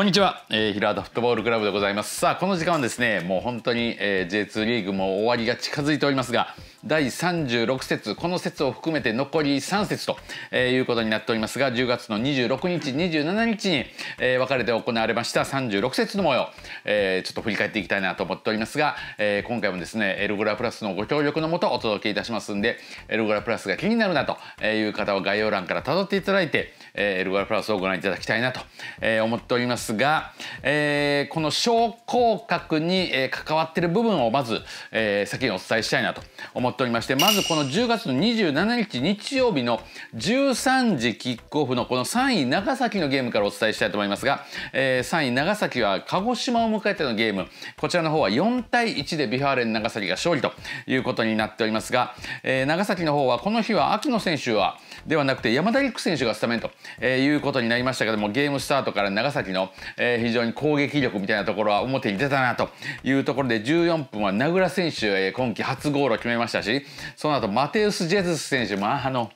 こんにちは、えー、平田フットボールクラブでございますさあこの時間はですねもう本当に、えー、J2 リーグも終わりが近づいておりますが第36節この節を含めて残り3節と、えー、いうことになっておりますが10月の26日27日に、えー、かれて行われました36節の模様、えー、ちょっと振り返っていきたいなと思っておりますが、えー、今回もですねエルゴラプラスのご協力のもとお届けいたしますんでエルゴラプラスが気になるなという方は概要欄からたどっていただいてえー、ルガルプラスをご覧いただきたいなと、え思っておりますが、えー、この昇降核に、関わっている部分をまず、えー、先にお伝えしたいなと思っておりましてまずこの10月の27日日曜日の13時キックオフのこの3位長崎のゲームからお伝えしたいと思いますが、えー、3位長崎は鹿児島を迎えてのゲームこちらの方は4対1でビファーレン長崎が勝利ということになっておりますが、えー、長崎の方はこの日は秋野選手はではなくて山田陸選手がスタメンとえー、いうことになりましたけどもゲームスタートから長崎の、えー、非常に攻撃力みたいなところは表に出たなというところで14分は名倉選手、えー、今季初ゴールを決めましたしその後マテウス・ジェズス選手まああの。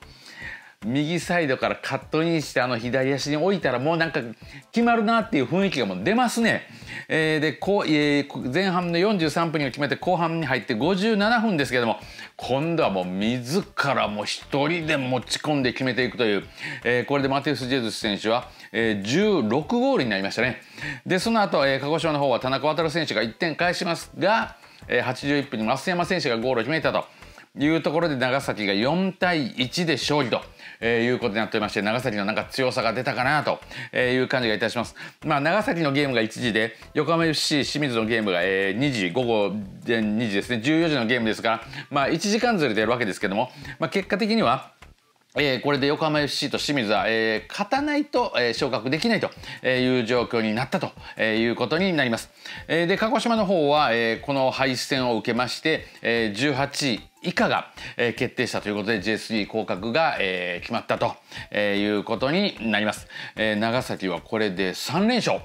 右サイドからカットインしてあの左足に置いたらもうなんか決まるなっていう雰囲気がもう出ますね。えー、でこう、えー、前半の43分に決めて後半に入って57分ですけども今度はもう自らもう1人で持ち込んで決めていくという、えー、これでマティウス・ジェズス選手は、え16ゴールになりましたね。でその後、え鹿児島の方は田中航選手が1点返しますが、え81分に増山選手がゴールを決めたと。いうところで長崎が4対1で勝利と、えー、いうことになっておりまして長崎のなんか強さが出たかなという感じがいたします。まあ、長崎のゲームが1時で横浜 FC 清水のゲームが、えー、2時午後2時ですね14時のゲームですから、まあ、1時間ずれてるわけですけども、まあ、結果的にはえー、これで横浜 FC と清水は、えー、勝たないと、えー、昇格できないという状況になったと、えー、いうことになります。えー、で鹿児島の方は、えー、この敗戦を受けまして、えー、18位以下が、えー、決定したということで J3 降格が、えー、決まったと、えー、いうことになります、えー、長崎はこれで3連勝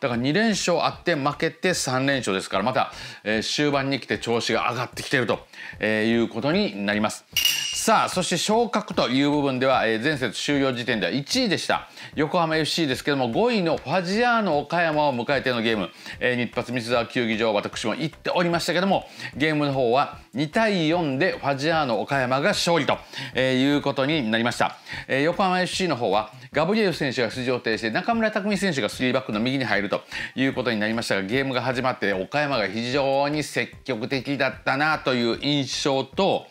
だから2連勝あって負けて3連勝ですからまた、えー、終盤に来て調子が上がってきていると、えいうことになります。さあそして昇格という部分では、えー、前節終了時点では1位でした横浜 FC ですけども5位のファジアーノ岡山を迎えてのゲーム、えー、日発三沢球技場私も行っておりましたけどもゲームの方は2対4でファジアーノ岡山が勝利と、えー、いうことになりました、えー、横浜 FC の方はガブリエル選手が出場停止で中村拓海選手が3バックの右に入るということになりましたがゲームが始まって岡山が非常に積極的だったなという印象と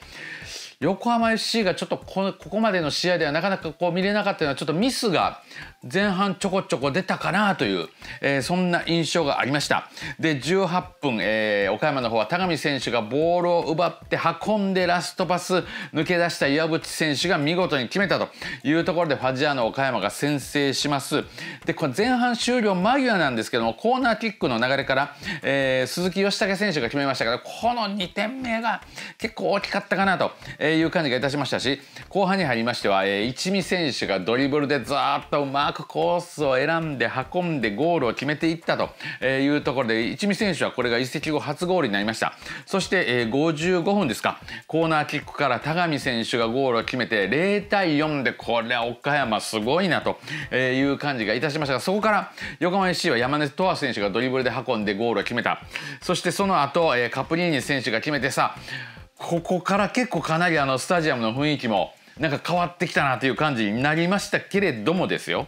横浜 FC がちょっとここまでの試合ではなかなかこう見れなかったのはちょっとミスが前半ちょこちょこ出たかなという、えー、そんな印象がありましたで18分、えー、岡山の方は田上選手がボールを奪って運んでラストパス抜け出した岩渕選手が見事に決めたというところでファジアーノ岡山が先制しますでこれ前半終了間際なんですけどもコーナーキックの流れから、えー、鈴木義武選手が決めましたからこの2点目が結構大きかったかなという感じがいたしましたし後半に入りましては、えー、一味選手がドリブルでずっとうまくコースを選んで運んでゴールを決めていったというところで一味選手はこれが移籍後初ゴールになりましたそして、え55分ですかコーナーキックから田上選手がゴールを決めて0対4でこれは岡山すごいなという感じがいたしましたがそこから横浜 FC は山根十和選手がドリブルで運んでゴールを決めたそしてその後、えカプリーニ選手が決めてさここから結構かなりあのスタジアムの雰囲気もなんか変わってきたなという感じになりましたけれどもですよ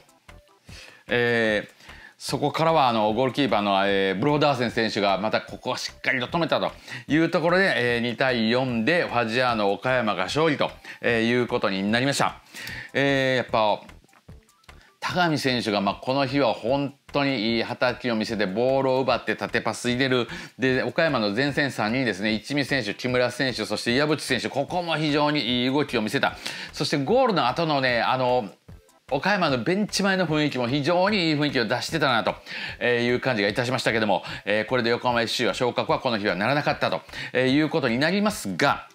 えー、そこからはあのゴールキーパーの、えー、ブローダーセン選手がまたここをしっかりと止めたというところで、えー、2対4でファジアーノ岡山が勝利と、えー、いうことになりました。えー、やっぱ高見選手が、まあ、この日は本当にいい働きを見せてボールを奪って縦パス入れるで岡山の前線3人ですね一味選手木村選手そして岩渕選手ここも非常にいい動きを見せたそしてゴールの後のねあの岡山のベンチ前の雰囲気も非常にいい雰囲気を出してたなという感じがいたしましたけども、えこれで横浜 FC は昇格はこの日はならなかったということになりますが、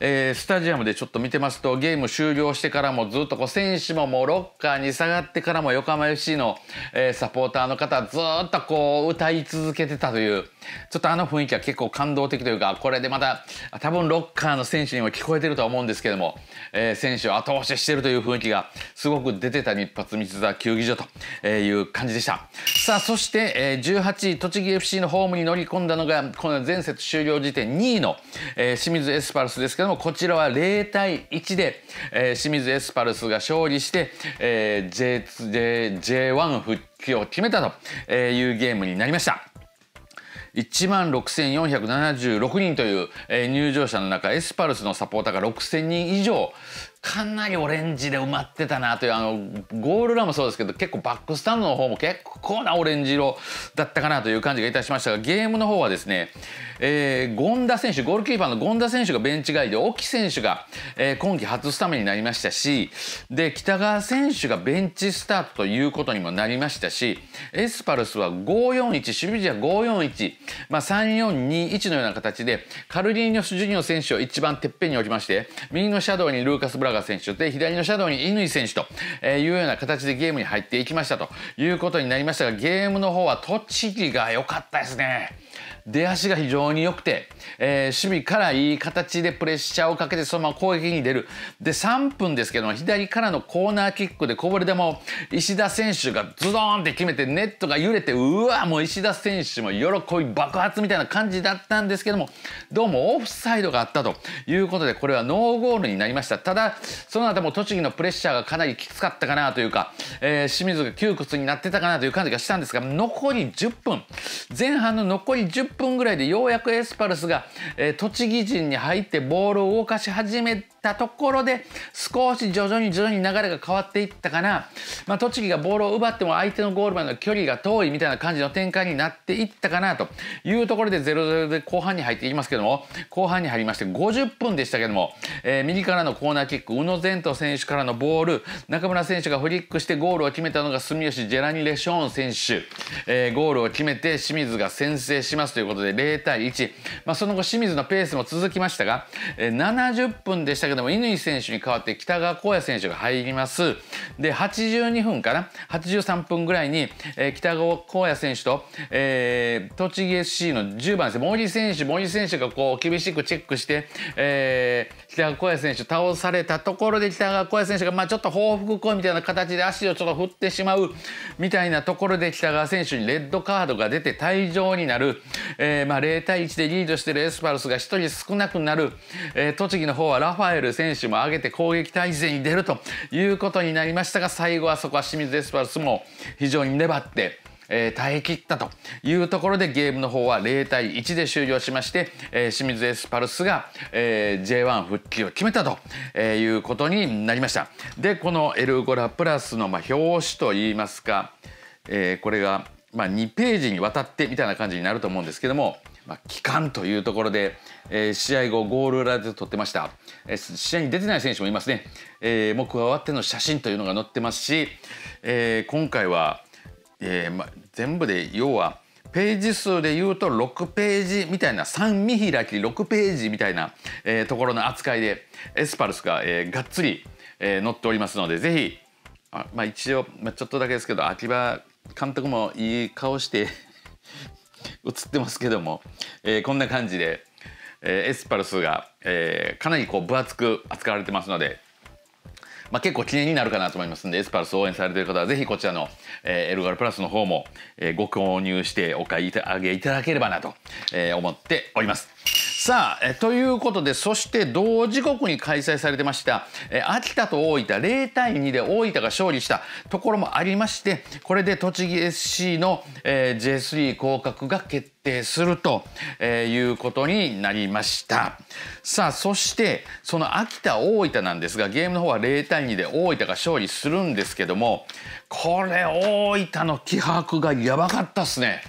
えー、スタジアムでちょっと見てますとゲーム終了してからもずっとこう選手ももうロッカーに下がってからも横浜 FC の、えー、サポーターの方ずっとこう歌い続けてたというちょっとあの雰囲気は結構感動的というかこれでまた多分ロッカーの選手にも聞こえてるとは思うんですけども、えー、選手を後押ししてるという雰囲気がすごく出てた日発三沢球技場という感じでした。さあそして、えー、18位栃木 FC のホームに乗り込んだのがこの前節終了時点2位の、えー、清水エスパルスですけどもこちらは0対1で、えー、清水エスパルスが勝利して、えー、J2 J1 復帰を決めたというゲームになりました。1万6476人という、えー、入場者の中エスパルスのサポーターが6000人以上かなりオレンジで埋まってたなというあのゴール裏もそうですけど結構バックスタンドの方も結構なオレンジ色だったかなという感じがいたしましたがゲームの方はですね、えー、権田選手ゴールキーパーの権田選手がベンチ外で沖選手が、えー、今季初スタメンになりましたしで北川選手がベンチスタートということにもなりましたしエスパルスは541守備陣は541、まあ、3421のような形でカルリーニョス・ジュニオ選手を一番てっぺんに置きまして右のシャドウにルーカス・ブラガ選手で左のシャドウに乾選手というような形でゲームに入っていきましたということになりましたがゲームの方は栃木が良かったですね。出足が非常に良くて、えー、守備からいい形でプレッシャーをかけてそのまま攻撃に出るで3分ですけども左からのコーナーキックでこぼれでも、石田選手がズドーンって決めてネットが揺れてうわもう石田選手も喜び爆発みたいな感じだったんですけどもどうもオフサイドがあったということでこれはノーゴールになりましたただその後も栃木のプレッシャーがかなりきつかったかなというか、えー、清水が窮屈になってたかなという感じがしたんですが残り10分前半の残り10分分ぐらいでようやくエスパルスが、えー、栃木陣に入ってボールを動かし始めたところで少し徐々に徐々に流れが変わっていったかな、まあ、栃木がボールを奪っても相手のゴールまでの距離が遠いみたいな感じの展開になっていったかなというところで0-0で後半に入っていきますけども後半に入りまして50分でしたけども、えー、右からのコーナーキック宇野善斗選手からのボール中村選手がフリックしてゴールを決めたのが住吉ジェラニレ・ショーン選手、えー、ゴールを決めて清水が先制しますということで0対1、まあ、その後清水のペースも続きましたが、えー、70分でしたけどでも乾選手に代わって北川浩也選手が入ります。で82分かな83分ぐらいに、えー、北川晃也選手と、えー、栃木 SC の10番です森選手森選手がこう厳しくチェックして、えー、北川晃也選手倒されたところで北川晃也選手が、まあ、ちょっと報復行為みたいな形で足をちょっと振ってしまうみたいなところで北川選手にレッドカードが出て退場になる、えーまあ、0対1でリードしているエスパルスが1人少なくなる、えー、栃木の方はラファエルえる選手も上げて攻撃体制に出るということになりましたが最後はそこは清水エスパルスも非常に粘って。えー、耐え切ったというところでゲームの方は0対1で終了しまして、えー、清水エスパルスが、えー、J1 復帰を決めたと、えー、いうことになりましたでこのエルゴラプラスの、まあ、表紙といいますか、えー、これが、まあ、2ページにわたってみたいな感じになると思うんですけどもまあ、期間というところで、えー、試合後ゴール裏で撮ってました、えー、試合に出てない選手もいますね、えー、もう加わっての写真というのが載ってますし、えー、今回は、えーま、全部で要はページ数でいうと6ページみたいな3見開き6ページみたいな、えー、ところの扱いでエスパルスが、えー、がっつり、えー、載っておりますのでぜひあ、まあ、一応、まあ、ちょっとだけですけど秋葉監督もいい顔して映ってますけども、えー、こんな感じで、えー、エスパルスが、えー、かなりこう分厚く扱われてますので、まあ、結構記念になるかなと思いますんでエスパルスを応援されている方はぜひこちらの、えー、エルガルプラスの方も、えー、ご購入してお買い上げいただければなと、えー、思っております。さあえということでそして同時刻に開催されてましたえ秋田と大分0対2で大分が勝利したところもありましてこれで栃木 SC の、えー、J3 降格が決定すると、えー、いうことになりましたさあそしてその秋田大分なんですがゲームの方は0対2で大分が勝利するんですけどもこれ大分の気迫がやばかったっすね。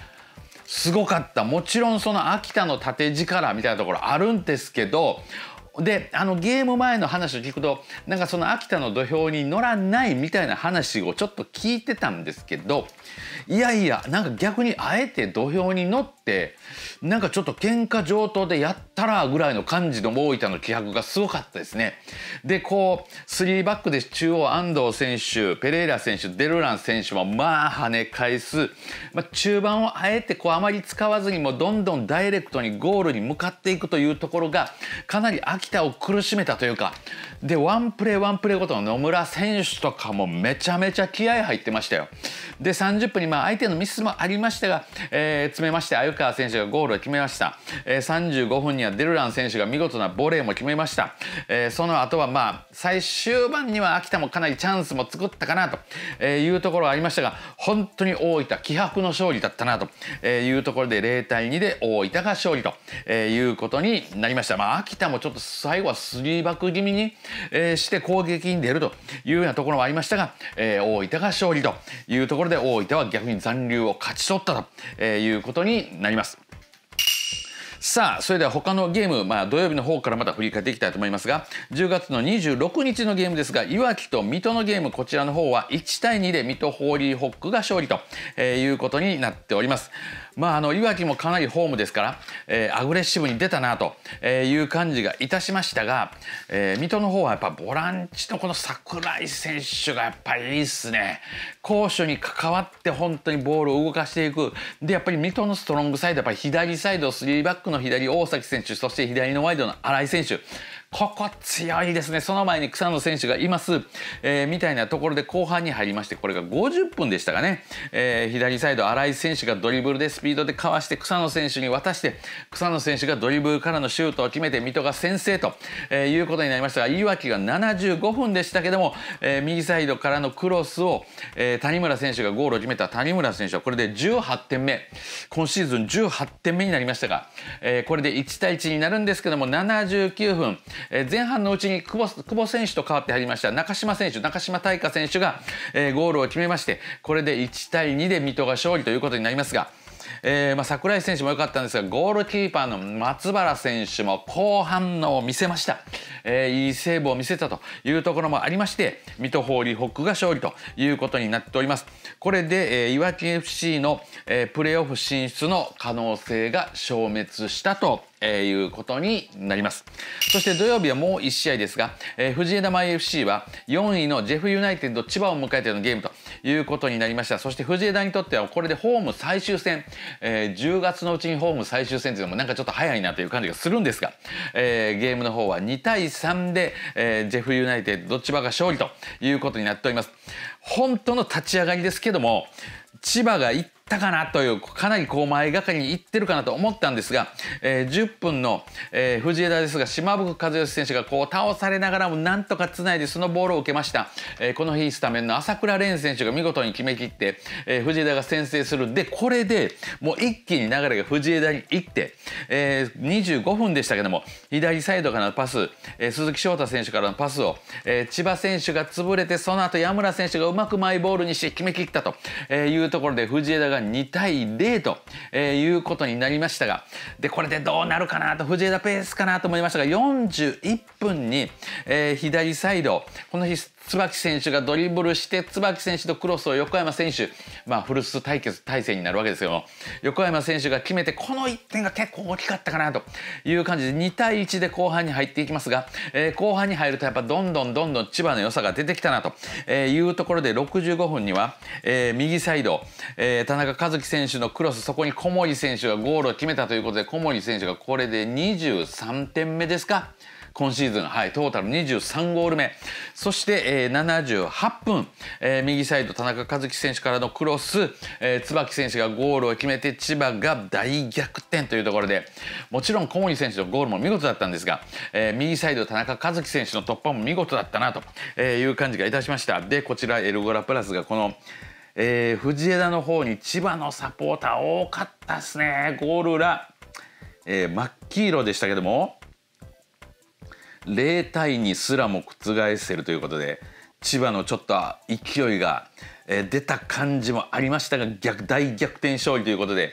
すごかったもちろんその秋田の縦力みたいなところあるんですけどであのゲーム前の話を聞くとなんかその秋田の土俵に乗らないみたいな話をちょっと聞いてたんですけどいやいやなんか逆にあえて土俵に乗っててなんかちょっと喧嘩上等でやったらぐらいの感じの大分の気迫がすごかったですね。でこう3バックで中央安藤選手ペレイラ選手デルラン選手もまあ跳ね返す、まあ、中盤をあえてこうあまり使わずにもどんどんダイレクトにゴールに向かっていくというところがかなり秋田を苦しめたというかでワンプレーワンプレーごとの野村選手とかもめちゃめちゃ気合入ってましたよ。で30分にまあ相手のミスもありましたが、えー、詰めまして鮎川選手がゴールを決めました、えー、35分にはデルラン選手が見事なボレーも決めました、えー、その後はまあ最終盤には秋田もかなりチャンスも作ったかなというところはありましたが本当に大分気迫の勝利だったなというところで0対2で大分が勝利ということになりました、まあ、秋田もちょっと最後はスリーバック気味にして攻撃に出るというようなところもありましたが大分が勝利というところで大分は逆に残留を勝ち取ったということになりました。りますさあそれでは他のゲーム、まあ、土曜日の方からまた振り返っていきたいと思いますが10月の26日のゲームですがいわきと水戸のゲームこちらの方は1対2で水戸ホーリーホックが勝利と、いうことになっております。まあ、あのいわきもかなりホームですから、えー、アグレッシブに出たなという感じがいたしましたが、えー、水戸の方はやっぱボランチのこの櫻井選手がやっぱりいいっすね攻守に関わって本当にボールを動かしていくでやっぱり水戸のストロングサイドやっぱり左サイド3バックの左大崎選手そして左のワイドの新井選手ここ強いですねその前に草野選手がいます、えー、みたいなところで後半に入りましてこれが50分でしたかね、えー、左サイド新井選手がドリブルでスピードでかわして草野選手に渡して草野選手がドリブルからのシュートを決めて水戸が先制と、えー、いうことになりましたがいわきが75分でしたけども、えー、右サイドからのクロスを、えー、谷村選手がゴールを決めた谷村選手はこれで18点目今シーズン18点目になりましたが、えー、これで1対1になるんですけども79分え前半のうちに久保久保選手と代わって入りました中島選手中島大花選手が、えゴールを決めましてこれで1対2で水戸が勝利ということになりますが。えー、まあ、桜井選手も良かったんですがゴールキーパーの松原選手も好反応を見せました、えー、いいセーブを見せたというところもありまして水戸ホーリーホックが勝利ということになっておりますこれで、えー、いわき FC の、えー、プレーオフ進出の可能性が消滅したとえー、いうことになります。そして土曜日はもう1試合ですが、えー、藤枝前 FC は4位のジェフユナイテッド千葉を迎えてのゲームということになりました。そして藤枝にとってはこれでホーム最終戦、えー、10月のうちにホーム最終戦というのもなんかちょっと早いなという感じがするんですが、えー、ゲームの方は2対3で、えー、ジェフユナイテッド千葉が勝利ということになっております。本当の立ち上がりですけども、千葉が1たかなというかなりこう前がかりにいってるかなと思ったんですが、えー、10分の、えー、藤枝ですが島袋和義選手がこう倒されながらもなんとかつないでそのボールを受けました、えー、この日スタメンの朝倉蓮選手が見事に決めきって、え藤枝が先制するでこれでもう一気に流れが藤枝に行って、え25分でしたけども左サイドからのパス、え鈴木翔太選手からのパスを、え千葉選手が潰れてその後矢村選手がうまくマイボールにして決めきったというところで藤枝がは2対0と、えー、いうことになりましたがでこれでどうなるかなと藤枝ペースかなと思いましたが41分に、えー、左サイドこの日椿選手がドリブルして椿選手とクロスを横山選手、まあ、古巣対決対戦になるわけですけども横山選手が決めてこの1点が結構大きかったかなという感じで2対1で後半に入っていきますが、えー、後半に入るとやっぱどんどんどんどん千葉の良さが出てきたなというところで65分には、えー、右サイド、えー、田中和樹選手のクロスそこに小森選手がゴールを決めたということで小森選手がこれで23点目ですか。今シーズン、はい、トータル23ゴール目そして、えー、78分、えー、右サイド田中和樹選手からのクロス、えー、椿選手がゴールを決めて千葉が大逆転というところでもちろん小森選手のゴールも見事だったんですが、えー、右サイド田中和樹選手の突破も見事だったなという感じがいたしましたでこちらエルゴラプラスがこのえー、藤枝の方に千葉のサポーター多かったですねゴール裏、えー、真っ黄色でしたけども0対2すらも覆せるということで千葉のちょっと勢いが出た感じもありましたが逆大逆転勝利ということで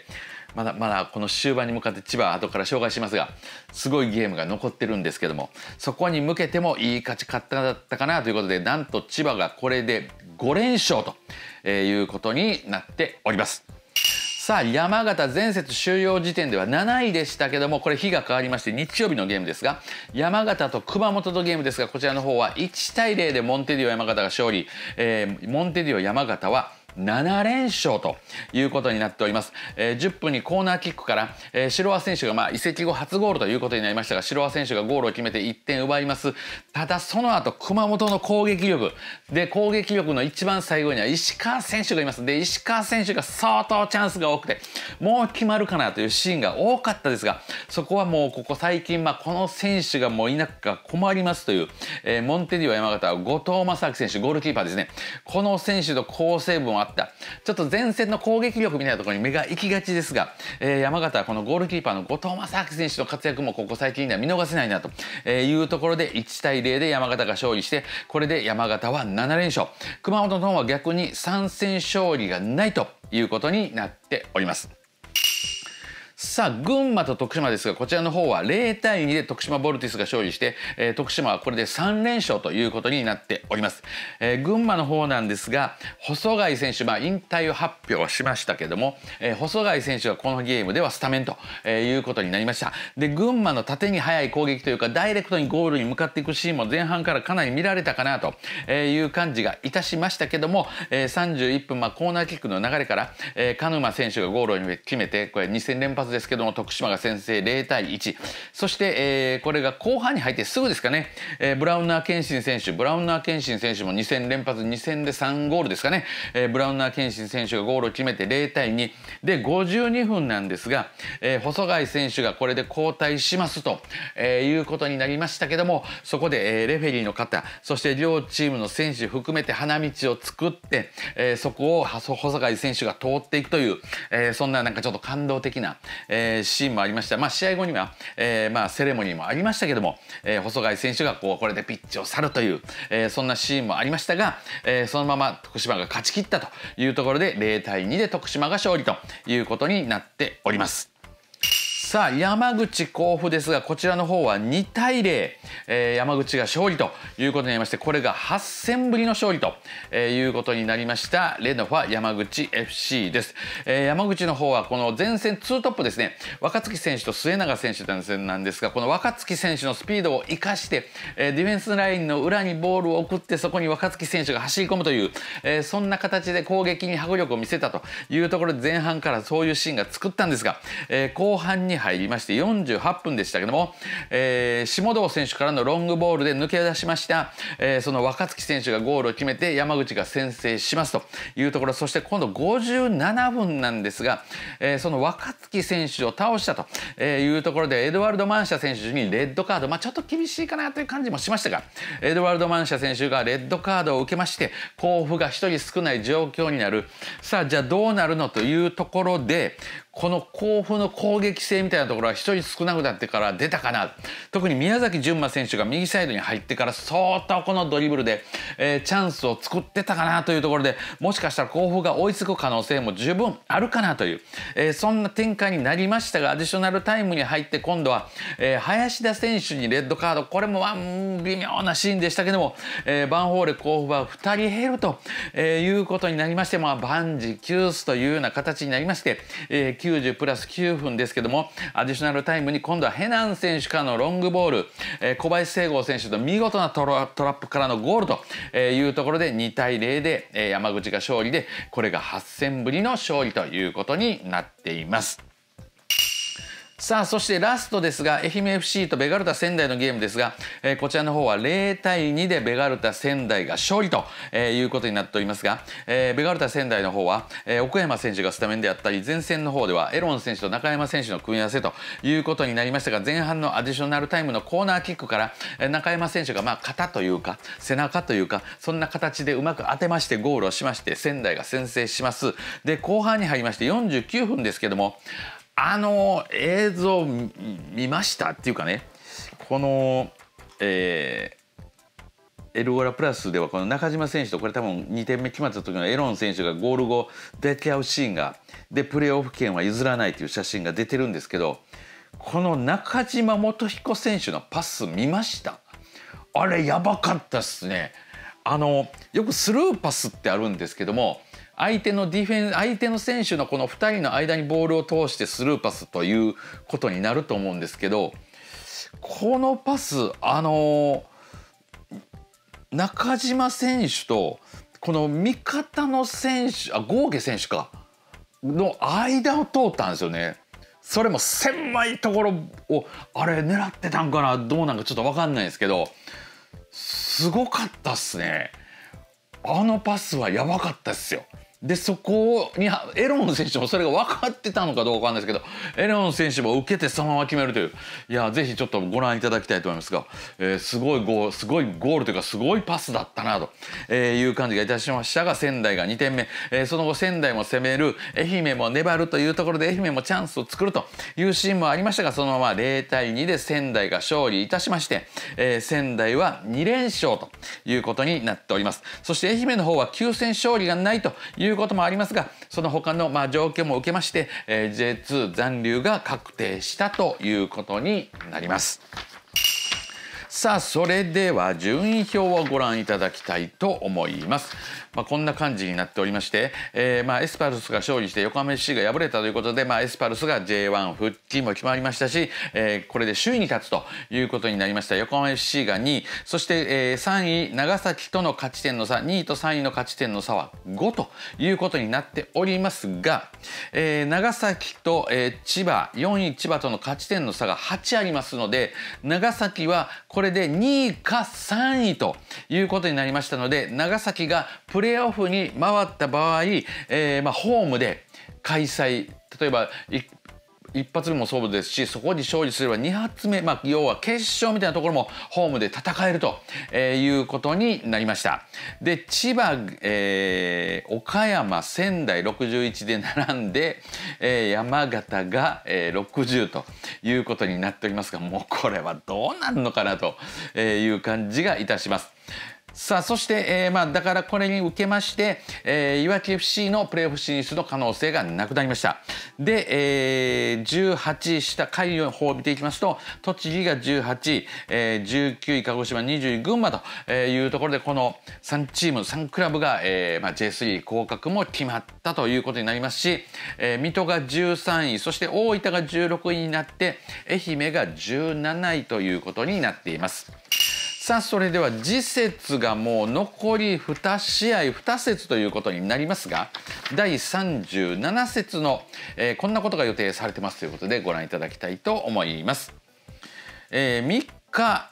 まだまだこの終盤に向かって千葉後から紹介しますがすごいゲームが残ってるんですけどもそこに向けてもいい勝ち方だったかなということでなんと千葉がこれで5連勝ということになっております。さあ山形前節終了時点では7位でしたけどもこれ日が変わりまして日曜日のゲームですが山形と熊本のゲームですがこちらの方は1対0でモンテディオ山形が勝利、えー、モンテディオ山形は7連勝ということになっております、えー、10分にコーナーキックから、えー、白輪選手がまあ移籍後初ゴールということになりましたが白輪選手がゴールを決めて1点奪いますただその後熊本の攻撃力で攻撃力の一番最後には石川選手がいますで石川選手が相当チャンスが多くてもう決まるかなというシーンが多かったですがそこはもうここ最近、まあ、この選手がもういなくか困りますという、えー、モンテディオ山形は後藤正明選手ゴールキーパーですねこの選手と好成分はった。ちょっと前線の攻撃力みたいなところに目が行きがちですが、えー、山形はこのゴールキーパーの後藤正明選手の活躍もここ最近では見逃せないなというところで1対0で山形が勝利して、これで山形は7連勝。熊本の方は逆に3戦勝利がないということになっております。さあ群馬と徳島ですがこちらの方は0対2で徳島ボルティスが勝利して、えー、徳島はこれで3連勝ということになっております、えー、群馬の方なんですが細貝選手、まあ、引退を発表しましたけれども、えー、細貝選手はこのゲームではスタメンと、えいうことになりましたで群馬の縦に速い攻撃というかダイレクトにゴールに向かっていくシーンも前半からかなり見られたかなという感じがいたしましたけども、え31分、まあ、コーナーキックの流れから、えー、鹿沼選手がゴールを決めてこれ2戦連発ずですけども徳島が先制0対1そして、えー、これが後半に入ってすぐですかね、えー、ブラウナー謙信選手ブラウナー謙信選手も2戦連発2戦で3ゴールですかね、えー、ブラウナー謙信選手がゴールを決めて0対2で52分なんですが、えー、細貝選手がこれで交代しますと、えー、いうことになりましたけどもそこで、えー、レフェリーの方そして両チームの選手含めて花道を作って、えー、そこを細貝選手が通っていくという、えー、そんななんかちょっと感動的な、えー、シーンもありました、まあ、試合後には、えー、まあ、セレモニーもありましたけども、えー、細貝選手がこうこれでピッチを去るという、えそんなシーンもありましたが、えそのまま徳島が勝ち切ったというところで0対2で徳島が勝利ということになっております。さあ山口甲府ですがこちらの方は2対0、えー、山口が勝利ということになりましてこれが8戦ぶりの勝利と、えー、いうことになりましたレノファ山口 FC です、えー、山口の方はこの前線2トップですね若月選手と末永選手なんですがこの若月選手のスピードを生かして、えー、ディフェンスラインの裏にボールを送ってそこに若月選手が走り込むという、えー、そんな形で攻撃に迫力を見せたというところで前半からそういうシーンが作ったんですが、えー、後半に入りまして48分でしたけども、えー、下堂選手からのロングボールで抜け出しました、えー、その若月選手がゴールを決めて山口が先制しますというところそして今度57分なんですが、えー、その若月選手を倒したというところでエドワルド・マンシャ選手にレッドカード、まあ、ちょっと厳しいかなという感じもしましたがエドワルド・マンシャ選手がレッドカードを受けまして甲府が1人少ない状況になるさあじゃあどうなるのというところでこの甲府の攻撃性みたいなところは一人少なくなってから出たかな特に宮崎純馬選手が右サイドに入ってから相当このドリブルで、えー、チャンスを作ってたかなというところでもしかしたら甲府が追いつく可能性も十分あるかなという、えー、そんな展開になりましたがアディショナルタイムに入って今度は、えー、林田選手にレッドカードこれもワン微妙なシーンでしたけども、えー、バンホーレ甲府は2人減ると、えいうことになりまして、まあ、万事休すというような形になりまして、えー90プラス9分ですけどもアディショナルタイムに今度はヘナン選手からのロングボール、えー、小林聖剛選手の見事なトラップからのゴールというところで2対0で山口が勝利でこれが8戦ぶりの勝利ということになっています。さあそしてラストですが愛媛 FC とベガルタ仙台のゲームですが、えー、こちらの方は0対2でベガルタ仙台が勝利と、えー、いうことになっておりますが、えー、ベガルタ仙台の方は、えー、奥山選手がスタメンであったり前線の方ではエロン選手と中山選手の組み合わせということになりましたが前半のアディショナルタイムのコーナーキックから、えー、中山選手がまあ肩というか背中というかそんな形でうまく当てましてゴールをしまして仙台が先制しますで後半に入りまして49分ですけどもあの映像見ましたっていうかねこの、えーエルゴラプラスではこの中島選手とこれ多分2点目決まった時のエロン選手がゴール後抱き合うシーンがでプレーオフ権は譲らないという写真が出てるんですけどこの中島元彦選手のパス見ましたあれやばかったっすねあのよくスルーパスってあるんですけども相手のディフェン相手の選手のこの2人の間にボールを通してスルーパスということになると思うんですけどこのパスあの中島選手とこの味方の選手あゴー選手かの間を通ったんですよね。それも狭いところをあれ狙ってたんかなどうなんかちょっと分かんないですけどすごかったっすねあのパスはやばかったっすよでそこにエロン選手もそれが分かってたのかどうか分かんないですけどエロン選手も受けてそのまま決めるといういやぜひちょっとご覧いただきたいと思いますが、えー、すごいゴールすごいゴールというかすごいパスだったなと、えー、いう感じがいたしましたが仙台が2点目、えー、その後仙台も攻める愛媛も粘るというところで愛媛もチャンスを作るというシーンもありましたがそのまま0対2で仙台が勝利いたしまして、えー、仙台は2連勝ということになっておりますそして愛媛の方は9戦勝利がないといういうこともありますがその他のまあ条件も受けまして、えー、J2 残留が確定したということになります。さあそれでは順位表をご覧いただきたいと思います、まあ、こんな感じになっておりまして、えー、まあエスパルスが勝利して横浜 FC が敗れたということで、まあ、エスパルスが J1 復帰も決まりましたし、えー、これで首位に立つということになりました横浜 FC が2位そして、え3位長崎との勝ち点の差2位と3位の勝ち点の差は5ということになっておりますが、えー、長崎と、え千葉4位千葉との勝ち点の差が8ありますので長崎はこれれで2位か3位ということになりましたので長崎がプレーオフに回った場合、えー、まあホームで開催例えば一発目もそうですしそこに勝利すれば2発目、まあ、要は決勝みたいなところもホームで戦えると、えー、いうことになりましたで千葉、えー、岡山仙台61で並んで、えー、山形が、えー、60ということになっておりますがもうこれはどうなるのかなという感じがいたします。さあ、そして、えー、まあ、だからこれに受けまして、えー、いわき FC のプレイオフ進出の可能性がなくなりました。で、えー、18位下、下位の方を見ていきますと、栃木が18位、えー、19位、鹿児島、20位、群馬というところで、この3チーム、3クラブが、えー、まあ、J3 降格も決まったということになりますし、えー、水戸が13位、そして大分が16位になって、愛媛が17位ということになっています。さあそれでは次節がもう残り2試合2節ということになりますが第37節の、えー、こんなことが予定されてますということでご覧いただきたいと思います。えー、3日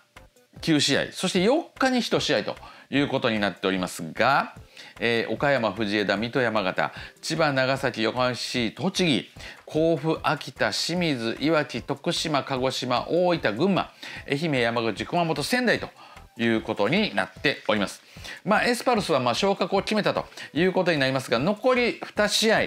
9試合そして4日に1試合ということになっておりますが、えー、岡山藤枝水戸山形千葉長崎横浜市栃木甲府秋田清水いわき徳島鹿児島大分群馬愛媛山口熊本仙台と。いうことになっております。まあ、エスパルスはま昇格を決めたということになりますが残り2試合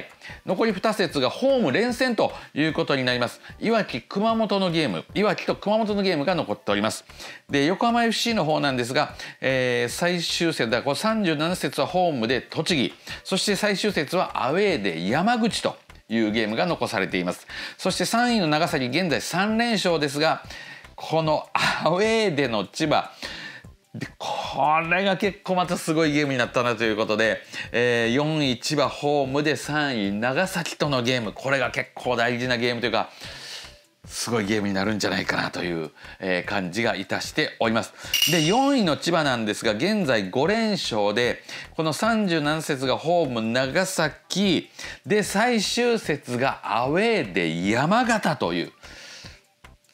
残り2節がホーム連戦ということになりますいわき熊本のゲームいわきと熊本のゲームが残っておりますで横浜 FC の方なんですが、えー、最終節だこれ37節はホームで栃木そして最終節はアウェーで山口というゲームが残されていますそして3位の長崎現在3連勝ですがこのアウェーでの千葉これが結構またすごいゲームになったなということで、えー、4位千葉ホームで3位長崎とのゲームこれが結構大事なゲームというかすごいゲームになるんじゃないかなという、えー、感じがいたしております。で4位の千葉なんですが現在5連勝でこの37節がホーム長崎で最終節がアウェーで山形という。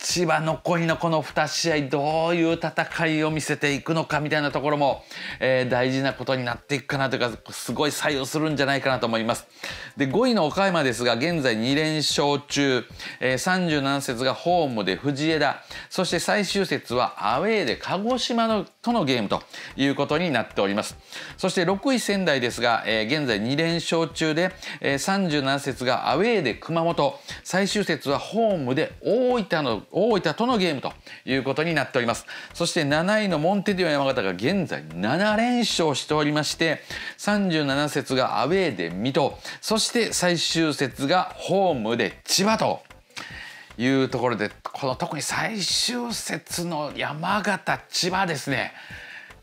千葉残りのこの2試合どういう戦いを見せていくのかみたいなところも、えー、大事なことになっていくかなというかすごい左右するんじゃないかなと思います。で5位の岡山ですが現在2連勝中、えー、37節がホームで藤枝そして最終節はアウェーで鹿児島のとのゲームということになっておりますそして6位仙台ですが、えー、現在2連勝中で、えー、37節がアウェーで熊本最終節はホームで大分の大分とのゲームということになっておりますそして7位のモンテディオ山形が現在7連勝しておりまして37節がアウェーで水戸そして最終節がホームで千葉というところでこの特に最終節の山形千葉ですね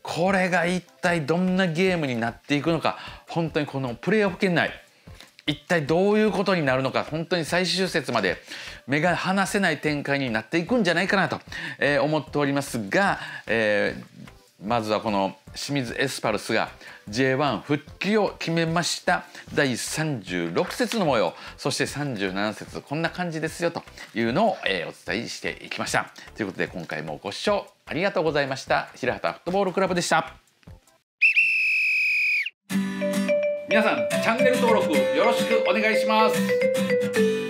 これが一体どんなゲームになっていくのか本当にこのプレーオフ圏内一体どういうことになるのか本当に最終節まで目が離せない展開になっていくんじゃないかなと、思っておりますが、えー、まずはこの清水エスパルスが J1 復帰を決めました第36節の模様そして37節こんな感じですよというのを、えお伝えしていきましたということで今回もご視聴ありがとうございました平畑フットボールクラブでした皆さんチャンネル登録よろしくお願いします